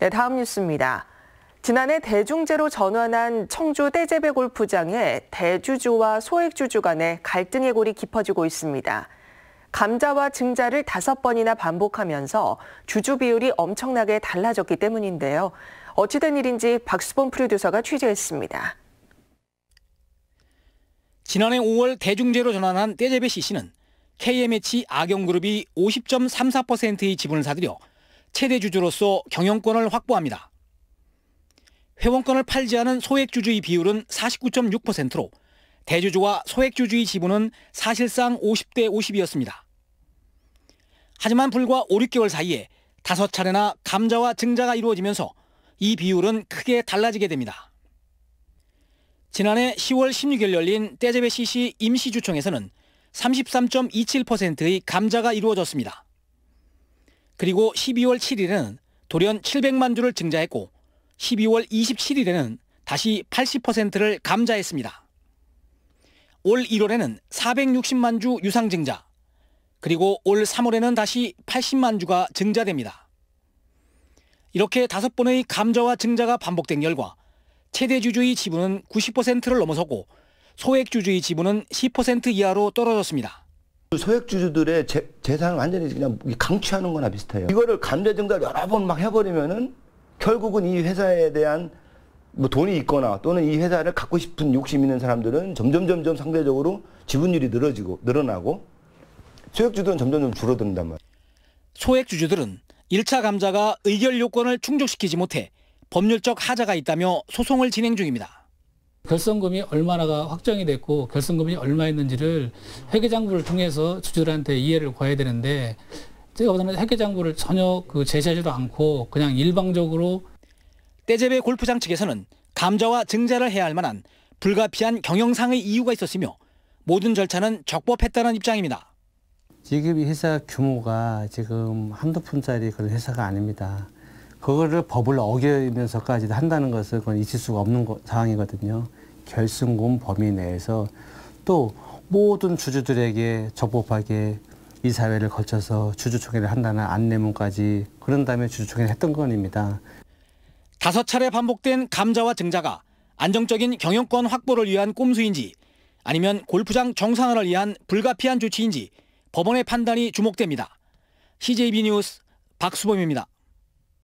네, 다음 뉴스입니다. 지난해 대중제로 전환한 청주 떼제배 골프장에 대주주와 소액주주 간의 갈등의 골이 깊어지고 있습니다. 감자와 증자를 다섯 번이나 반복하면서 주주 비율이 엄청나게 달라졌기 때문인데요. 어찌된 일인지 박수범 프로듀서가 취재했습니다. 지난해 5월 대중제로 전환한 떼제배 CC는 KMH 악영그룹이 50.34%의 지분을 사들여 최대 주주로서 경영권을 확보합니다. 회원권을 팔지 않은 소액주주의 비율은 49.6%로 대주주와 소액주주의 지분은 사실상 50대 50이었습니다. 하지만 불과 5, 6개월 사이에 5차례나 감자와 증자가 이루어지면서 이 비율은 크게 달라지게 됩니다. 지난해 10월 16일 열린 떼제베 CC 임시주총에서는 33.27%의 감자가 이루어졌습니다. 그리고 12월 7일에는 돌연 700만 주를 증자했고 12월 27일에는 다시 80%를 감자했습니다. 올 1월에는 460만 주 유상 증자, 그리고 올 3월에는 다시 80만 주가 증자됩니다. 이렇게 다섯 번의 감자와 증자가 반복된 결과 최대 주주의 지분은 90%를 넘어서고 소액 주주의 지분은 10% 이하로 떨어졌습니다. 소액주주들의 재, 산을 완전히 그냥 강취하는 거나 비슷해요. 이거를 감세증자를 여러 번 막 해버리면은 결국은 이 회사에 대한 뭐 돈이 있거나 또는 이 회사를 갖고 싶은 욕심 있는 사람들은 점점 점점 상대적으로 지분율이 늘어지고 늘어나고 소액주들은 점점 점 줄어든단 말이에요. 소액주주들은 1차 감자가 의결 요건을 충족시키지 못해 법률적 하자가 있다며 소송을 진행 중입니다. 결성금이 얼마나가 확정이 됐고 결성금이 얼마였는지를 회계장부를 통해서 주주들한테 이해를 구해야 되는데 제가 보다는 회계장부를 전혀 그 제시하지도 않고 그냥 일방적으로 떼제배 골프장 측에서는 감자와 증자를 해야 할 만한 불가피한 경영상의 이유가 있었으며 모든 절차는 적법했다는 입장입니다. 지금 회사 규모가 지금 한두 푼짜리 그런 회사가 아닙니다. 그거를 법을 어기면서까지 한다는 것을 그건 있을 수가 없는 거, 상황이거든요. 결승군 범위 내에서 또 모든 주주들에게 적법하게 이 사회를 거쳐서 주주총회를 한다는 안내문까지 그런 다음에 주주총회를 했던 건입니다. 다섯 차례 반복된 감자와 증자가 안정적인 경영권 확보를 위한 꼼수인지 아니면 골프장 정상화를 위한 불가피한 조치인지 법원의 판단이 주목됩니다. CJB 뉴스 박수범입니다.